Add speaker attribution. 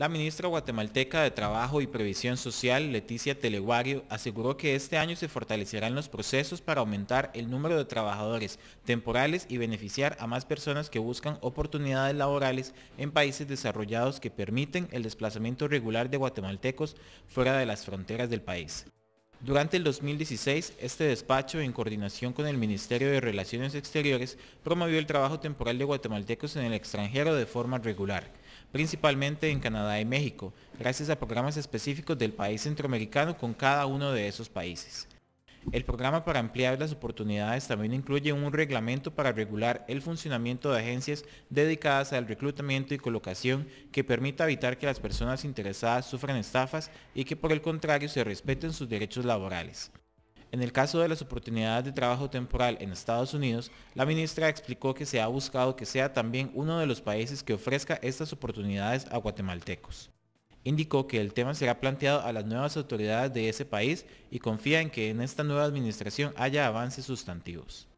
Speaker 1: La ministra guatemalteca de Trabajo y Previsión Social, Leticia Teleguario, aseguró que este año se fortalecerán los procesos para aumentar el número de trabajadores temporales y beneficiar a más personas que buscan oportunidades laborales en países desarrollados que permiten el desplazamiento regular de guatemaltecos fuera de las fronteras del país. Durante el 2016, este despacho, en coordinación con el Ministerio de Relaciones Exteriores, promovió el trabajo temporal de guatemaltecos en el extranjero de forma regular principalmente en Canadá y México, gracias a programas específicos del país centroamericano con cada uno de esos países. El programa para ampliar las oportunidades también incluye un reglamento para regular el funcionamiento de agencias dedicadas al reclutamiento y colocación que permita evitar que las personas interesadas sufran estafas y que por el contrario se respeten sus derechos laborales. En el caso de las oportunidades de trabajo temporal en Estados Unidos, la ministra explicó que se ha buscado que sea también uno de los países que ofrezca estas oportunidades a guatemaltecos. Indicó que el tema será planteado a las nuevas autoridades de ese país y confía en que en esta nueva administración haya avances sustantivos.